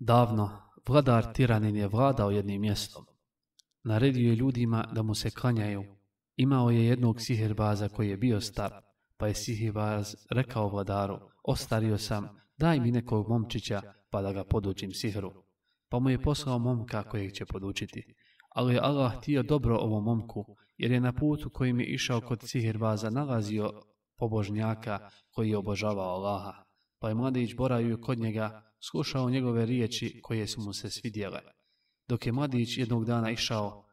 Davno, vladar tiranin je vladao jednim mjestom. Naredio je ljudima da mu se klanjaju. Imao je jednog sihirbaza koji je bio star, pa je sihirbaz rekao vladaru, ostario sam, daj mi nekog momčića pa da ga podučim sihru. Pa mu je poslao momka kojeg će podučiti. Ali je Allah htio dobro ovom momku, jer je na putu kojim je išao kod sihirbaza nalazio pobožnjaka koji je obožavao Allaha pa je mladić boravio kod njega, slušao njegove riječi koje su mu se svidjele. Dok je mladić jednog dana išao,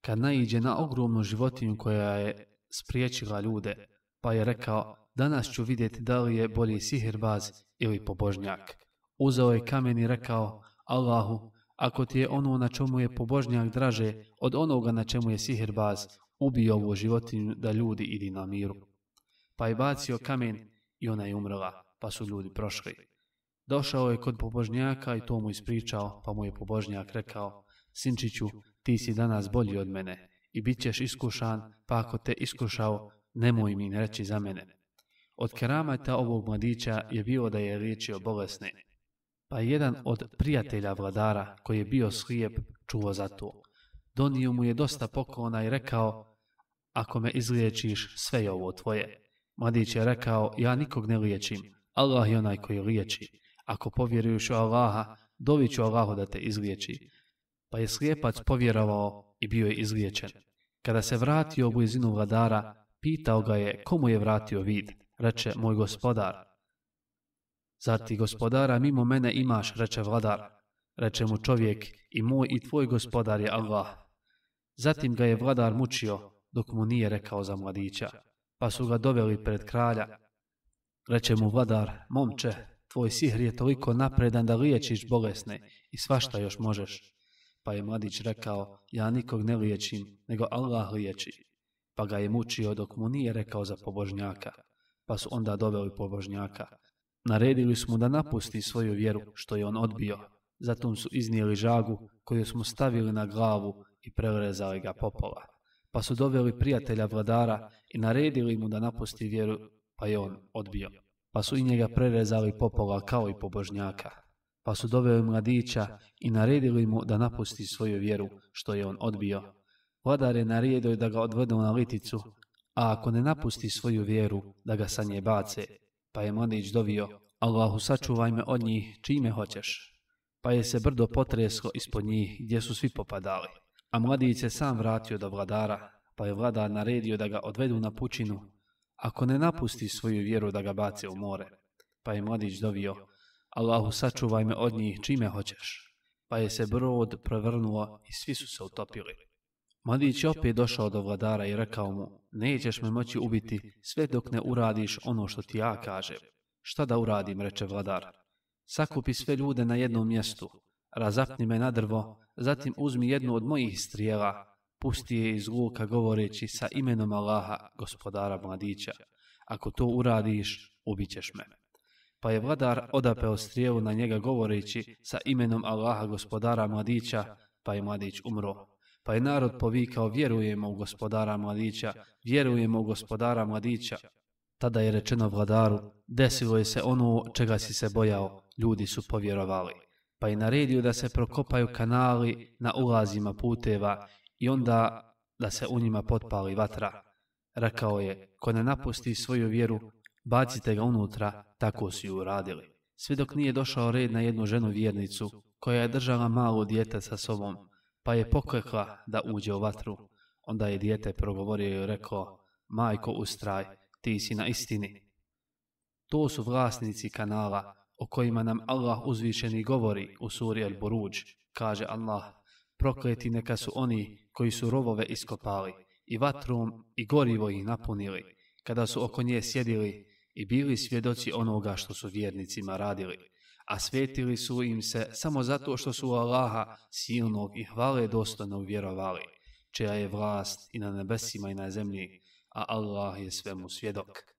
kad naiđe na ogromnu životinju koja je spriječila ljude, pa je rekao, danas ću vidjeti da li je bolji sihirbaz ili pobožnjak. Uzeo je kamen i rekao, Allahu, ako ti je ono na čemu je pobožnjak draže od onoga na čemu je sihirbaz, ubi ovu životinju da ljudi idi na miru. Pa je bacio kamen i ona je umrla pa su ljudi prošli. Došao je kod pobožnjaka i to mu ispričao, pa mu je pobožnjak rekao, Sinčiću, ti si danas bolji od mene i bit ćeš iskušan, pa ako te iskušao, nemoj mi ne reći za mene. Od keramata ovog mladića je bio da je liječio bolesne, pa jedan od prijatelja vladara, koji je bio slijep, čuo za to. Donio mu je dosta poklona i rekao, ako me izliječiš, sve je ovo tvoje. Mladić je rekao, ja nikog ne liječim, Allah je onaj koji liječi. Ako povjeruješ u Allaha, dovit ću Allahu da te izliječi. Pa je slijepac povjerovao i bio je izliječen. Kada se vratio u blizinu vladara, pitao ga je komu je vratio vid. Reče, moj gospodar. Zar ti gospodara mimo mene imaš, reče vladar. Reče mu čovjek, i moj i tvoj gospodar je Allah. Zatim ga je vladar mučio, dok mu nije rekao za mladića. Pa su ga doveli pred kralja, Reče mu vladar, momče, tvoj sihr je toliko napredan da liječiš bolesne i svašta još možeš. Pa je mladić rekao, ja nikog ne liječim, nego Allah liječi. Pa ga je mučio dok mu nije rekao za pobožnjaka. Pa su onda doveli pobožnjaka. Naredili smo mu da napusti svoju vjeru, što je on odbio. zatom su iznijeli žagu koju smo stavili na glavu i prerezali ga popola. Pa su doveli prijatelja vladara i naredili mu da napusti vjeru, pa je on odbio pa su i njega prerezali popola kao i pobožnjaka. Pa su doveli mladića i naredili mu da napusti svoju vjeru, što je on odbio. Vladar je naredio da ga odvedu na liticu, a ako ne napusti svoju vjeru, da ga sa nje bace. Pa je mladić dovio, Allahu sačuvaj me od njih čime hoćeš. Pa je se brdo potreslo ispod njih gdje su svi popadali. A mladić se sam vratio do vladara, pa je vladar naredio da ga odvedu na pučinu, ako ne napusti svoju vjeru da ga bace u more. Pa je pa mladić dovio, Allahu sačuvaj me od njih čime hoćeš. Pa, pa je se brod prevrnuo i svi su se utopili. Mladić je opet došao do vladara i rekao mu, nećeš me moći ubiti sve dok ne uradiš ono, ono što ti ja kažem. Šta da uradim, reče vladar. Sakupi sve ljude na jednom mjestu, razapni me na drvo, zatim uzmi jednu od mojih strijela pusti je iz luka govoreći sa imenom Allaha, gospodara mladića. Ako to uradiš, ćeš me. Pa je vladar odapeo strijevu na njega govoreći sa imenom Allaha, gospodara mladića, pa je mladić umro. Pa je narod povikao, vjerujemo u gospodara mladića, vjerujemo u gospodara mladića. Tada je rečeno vladaru, desilo je se ono čega si se bojao, ljudi su povjerovali. Pa je naredio da se prokopaju kanali na ulazima puteva i onda da se u njima potpali vatra. Rekao je, ko ne napusti svoju vjeru, bacite ga unutra, tako su ju uradili. Sve dok nije došao red na jednu ženu vjernicu, koja je držala malo dijete sa sobom, pa je poklekla da uđe u vatru. Onda je dijete progovorio i rekao, majko ustraj, ti si na istini. To su vlasnici kanala o kojima nam Allah uzvišeni govori u suri Al-Buruđ. Kaže Allah, Prokleti neka su oni koji su rovove iskopali i vatrom i gorivo ih napunili, kada su oko nje sjedili i bili svjedoci onoga što su vjernicima radili, a svetili su im se samo zato što su Allaha silnog i hvale dostojnog vjerovali, čija je vlast i na nebesima i na zemlji, a Allah je svemu svjedok.